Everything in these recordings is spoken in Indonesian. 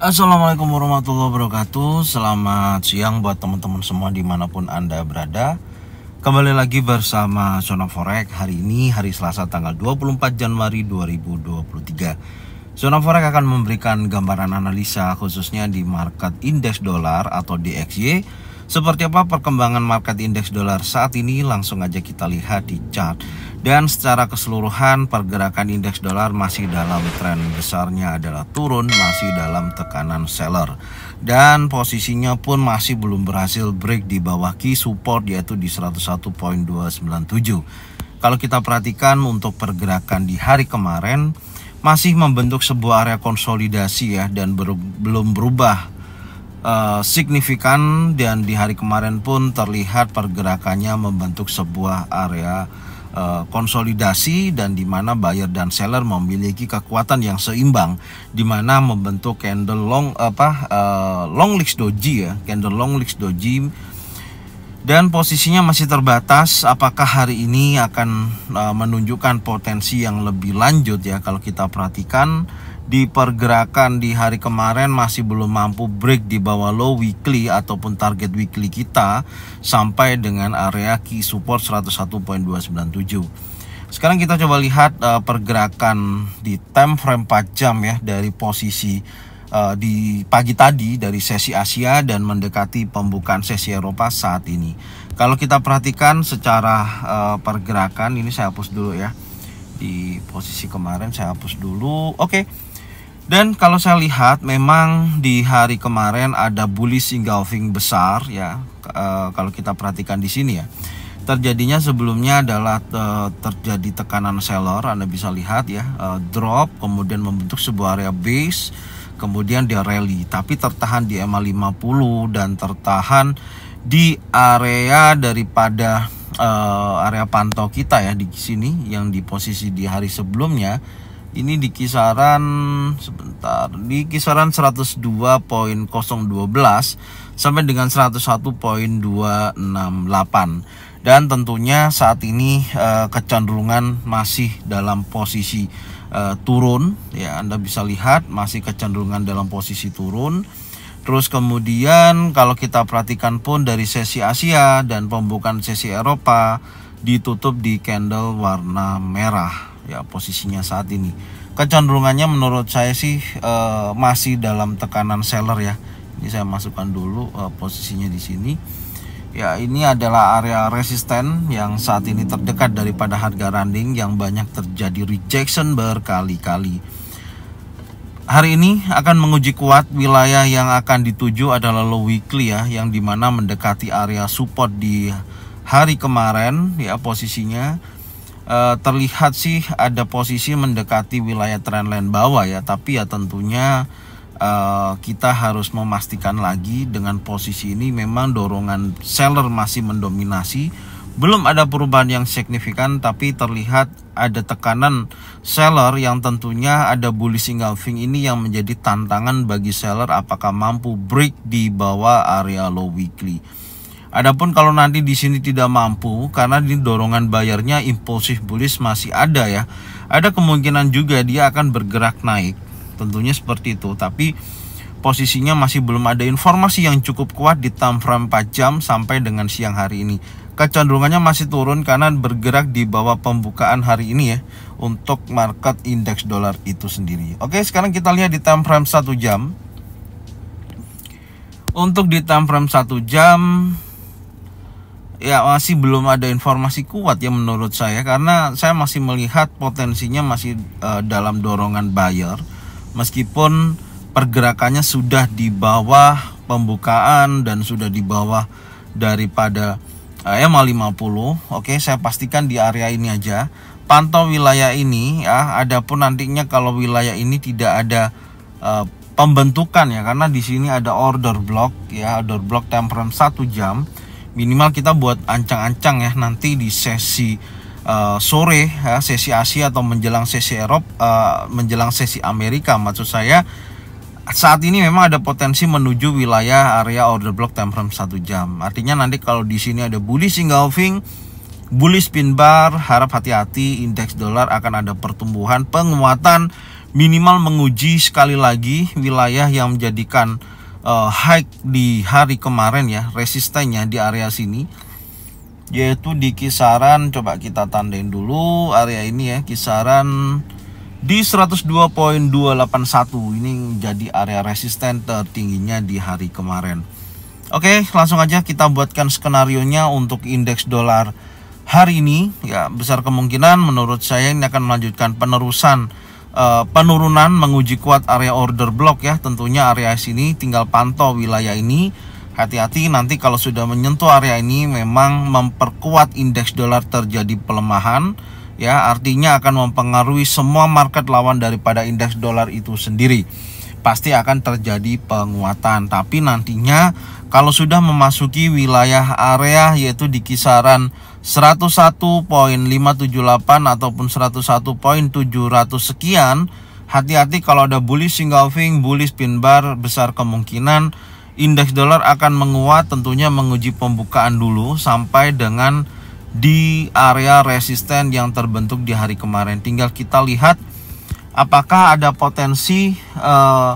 Assalamualaikum warahmatullahi wabarakatuh Selamat siang buat teman-teman semua dimanapun anda berada Kembali lagi bersama Zona Forex Hari ini hari Selasa tanggal 24 Januari 2023 Zona Forex akan memberikan gambaran analisa khususnya di market indeks dolar atau DXY seperti apa perkembangan market indeks dolar saat ini langsung aja kita lihat di chart. Dan secara keseluruhan pergerakan indeks dolar masih dalam tren besarnya adalah turun masih dalam tekanan seller. Dan posisinya pun masih belum berhasil break di bawah key support yaitu di 101.297 kalau kita perhatikan untuk pergerakan di hari kemarin masih membentuk sebuah area konsolidasi ya dan belum berubah Eh, signifikan dan di hari kemarin pun terlihat pergerakannya membentuk sebuah area eh, konsolidasi dan di mana buyer dan seller memiliki kekuatan yang seimbang di mana membentuk candle long apa uh, long legs doji ya candle long legs doji dan posisinya masih terbatas apakah hari ini akan menunjukkan potensi yang lebih lanjut ya kalau kita perhatikan di pergerakan di hari kemarin masih belum mampu break di bawah low weekly ataupun target weekly kita sampai dengan area key support 101.297. Sekarang kita coba lihat uh, pergerakan di time frame 4 jam ya dari posisi uh, di pagi tadi dari sesi Asia dan mendekati pembukaan sesi Eropa saat ini. Kalau kita perhatikan secara uh, pergerakan ini saya hapus dulu ya. Di posisi kemarin saya hapus dulu. Oke. Okay dan kalau saya lihat memang di hari kemarin ada bullish engulfing besar ya e, kalau kita perhatikan di sini ya. Terjadinya sebelumnya adalah e, terjadi tekanan seller Anda bisa lihat ya e, drop kemudian membentuk sebuah area base kemudian dia rally tapi tertahan di EMA 50 dan tertahan di area daripada e, area pantau kita ya di sini yang di posisi di hari sebelumnya ini di kisaran sebentar di kisaran 102.012 sampai dengan 101.268 dan tentunya saat ini e, kecenderungan masih dalam posisi e, turun ya Anda bisa lihat masih kecenderungan dalam posisi turun Terus kemudian kalau kita perhatikan pun dari sesi Asia dan pembukaan sesi Eropa ditutup di candle warna merah ya posisinya saat ini kecenderungannya menurut saya sih e, masih dalam tekanan seller ya ini saya masukkan dulu e, posisinya di sini ya ini adalah area resisten yang saat ini terdekat daripada harga running yang banyak terjadi rejection berkali-kali hari ini akan menguji kuat wilayah yang akan dituju adalah low weekly ya yang dimana mendekati area support di hari kemarin ya posisinya Eh, terlihat sih ada posisi mendekati wilayah trendline bawah ya, tapi ya tentunya eh, kita harus memastikan lagi dengan posisi ini memang dorongan seller masih mendominasi. Belum ada perubahan yang signifikan tapi terlihat ada tekanan seller yang tentunya ada bullish engulfing ini yang menjadi tantangan bagi seller apakah mampu break di bawah area low weekly. Adapun kalau nanti di sini tidak mampu karena di dorongan bayarnya impulsif bullish masih ada ya. Ada kemungkinan juga dia akan bergerak naik. Tentunya seperti itu, tapi posisinya masih belum ada informasi yang cukup kuat di time frame 4 jam sampai dengan siang hari ini. Kecenderungannya masih turun karena bergerak di bawah pembukaan hari ini ya untuk market indeks dolar itu sendiri. Oke, sekarang kita lihat di time frame 1 jam. Untuk di time frame 1 jam ya masih belum ada informasi kuat ya menurut saya karena saya masih melihat potensinya masih uh, dalam dorongan buyer meskipun pergerakannya sudah di bawah pembukaan dan sudah di bawah daripada uh, ma 50 oke saya pastikan di area ini aja pantau wilayah ini ya adapun nantinya kalau wilayah ini tidak ada uh, pembentukan ya karena di sini ada order block ya order block time frame 1 jam minimal kita buat ancang-ancang ya nanti di sesi uh, sore ya, sesi Asia atau menjelang sesi Eropa uh, menjelang sesi Amerika maksud saya saat ini memang ada potensi menuju wilayah area order block time frame 1 jam. Artinya nanti kalau di sini ada bullish engulfing, bullish pin bar, harap hati-hati indeks dolar akan ada pertumbuhan penguatan minimal menguji sekali lagi wilayah yang menjadikan uh, eh, high di hari kemarin ya resistennya di area sini yaitu di kisaran coba kita tandain dulu area ini ya kisaran di 102.281 ini jadi area resisten tertingginya di hari kemarin. Oke, langsung aja kita buatkan skenario nya untuk indeks dolar hari ini ya besar kemungkinan menurut saya ini akan melanjutkan penerusan Eh, penurunan menguji kuat area order block ya tentunya area sini tinggal pantau wilayah ini hati-hati nanti kalau sudah menyentuh area ini memang memperkuat indeks dolar terjadi pelemahan ya artinya akan mempengaruhi semua market lawan daripada indeks dolar itu sendiri pasti akan terjadi penguatan. Tapi nantinya kalau sudah memasuki wilayah area yaitu di kisaran 101.578 ataupun 101.700 sekian, hati-hati kalau ada bullish engulfing, bullish pin bar besar kemungkinan indeks dolar akan menguat tentunya menguji pembukaan dulu sampai dengan di area resisten yang terbentuk di hari kemarin. Tinggal kita lihat apakah ada potensi eh,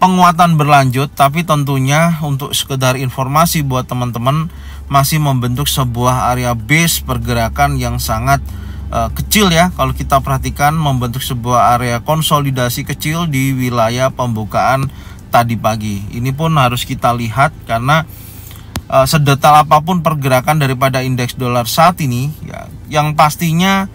penguatan berlanjut tapi tentunya untuk sekedar informasi buat teman-teman masih membentuk sebuah area base pergerakan yang sangat eh, kecil ya kalau kita perhatikan membentuk sebuah area konsolidasi kecil di wilayah pembukaan tadi pagi ini pun harus kita lihat karena eh, sedetail apapun pergerakan daripada indeks dolar saat ini ya, yang pastinya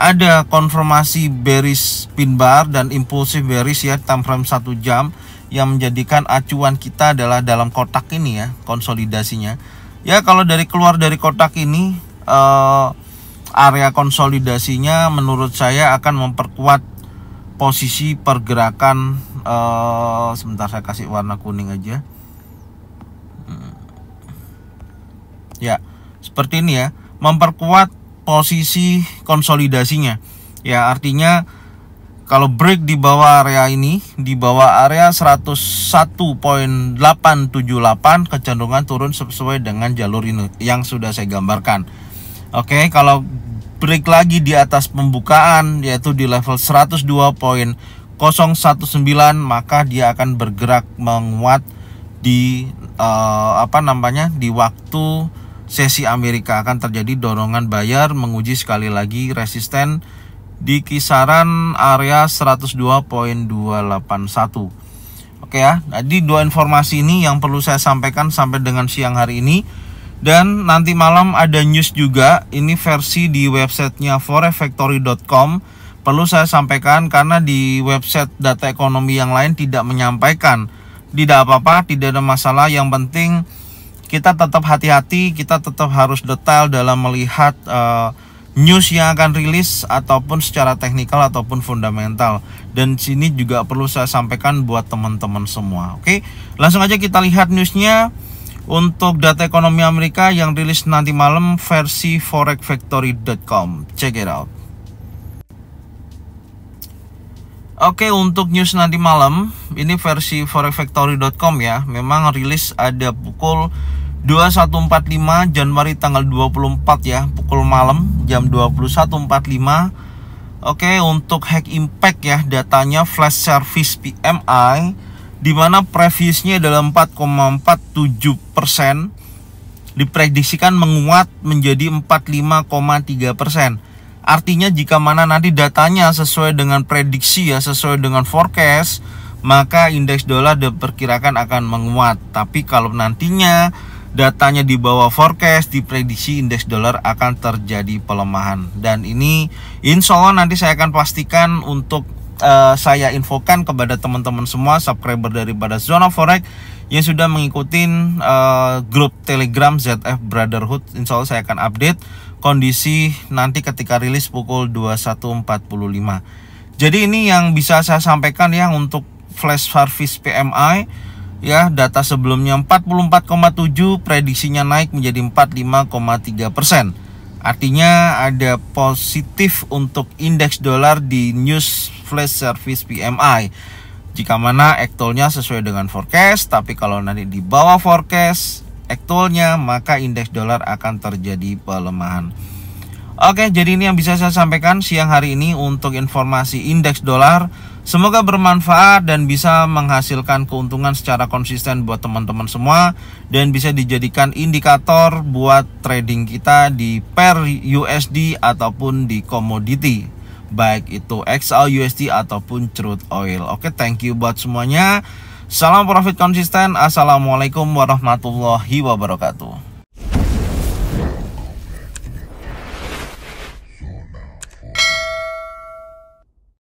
ada konfirmasi bearish pin bar dan impulsif bearish ya time frame 1 jam yang menjadikan acuan kita adalah dalam kotak ini ya konsolidasinya ya kalau dari keluar dari kotak ini uh, area konsolidasinya menurut saya akan memperkuat posisi pergerakan uh, sebentar saya kasih warna kuning aja hmm. ya seperti ini ya memperkuat posisi konsolidasinya ya artinya kalau break di bawah area ini di bawah area 101.878 kecenderungan turun sesuai dengan jalur ini yang sudah saya gambarkan oke kalau break lagi di atas pembukaan yaitu di level 102.019 maka dia akan bergerak menguat di uh, apa namanya di waktu sesi Amerika akan terjadi dorongan bayar menguji sekali lagi resisten di kisaran area 102.281. Oke ya, jadi dua informasi ini yang perlu saya sampaikan sampai dengan siang hari ini. Dan nanti malam ada news juga, ini versi di websitenya forefactory.com perlu saya sampaikan karena di website data ekonomi yang lain tidak menyampaikan. Tidak apa-apa, tidak ada masalah, yang penting kita tetap hati-hati, kita tetap harus detail dalam melihat uh, news yang akan rilis ataupun secara teknikal ataupun fundamental. Dan sini juga perlu saya sampaikan buat teman-teman semua. Oke, langsung aja kita lihat newsnya. Untuk data ekonomi Amerika yang rilis nanti malam versi forexfactory.com. Check it out. Oke untuk news nanti malam ini versi forexfactory.com ya memang rilis ada pukul 2145 Januari tanggal 24 ya pukul malam jam 21.45 Oke untuk hack impact ya datanya flash service PMI Dimana previousnya adalah 4,47 persen Diprediksikan menguat menjadi 45,3 persen Artinya jika mana nanti datanya sesuai dengan prediksi ya Sesuai dengan forecast Maka indeks dolar diperkirakan akan menguat Tapi kalau nantinya datanya di bawah forecast diprediksi indeks dolar akan terjadi pelemahan dan ini insya Allah nanti saya akan pastikan untuk uh, saya infokan kepada teman-teman semua subscriber daripada Zona Forex yang sudah mengikuti uh, grup Telegram ZF Brotherhood insya Allah saya akan update kondisi nanti ketika rilis pukul 21.45 jadi ini yang bisa saya sampaikan ya untuk flash service PMI ya data sebelumnya 44,7 prediksinya naik menjadi 45,3 persen artinya ada positif untuk indeks dolar di news flash service PMI jika mana ektolnya sesuai dengan forecast tapi kalau nanti di bawah forecast ektolnya maka indeks dolar akan terjadi pelemahan Oke, jadi ini yang bisa saya sampaikan siang hari ini untuk informasi indeks dolar. Semoga bermanfaat dan bisa menghasilkan keuntungan secara konsisten buat teman-teman semua dan bisa dijadikan indikator buat trading kita di per USD ataupun di komoditi baik itu XL USD ataupun crude oil. Oke, thank you buat semuanya. Salam profit konsisten. Assalamualaikum warahmatullahi wabarakatuh.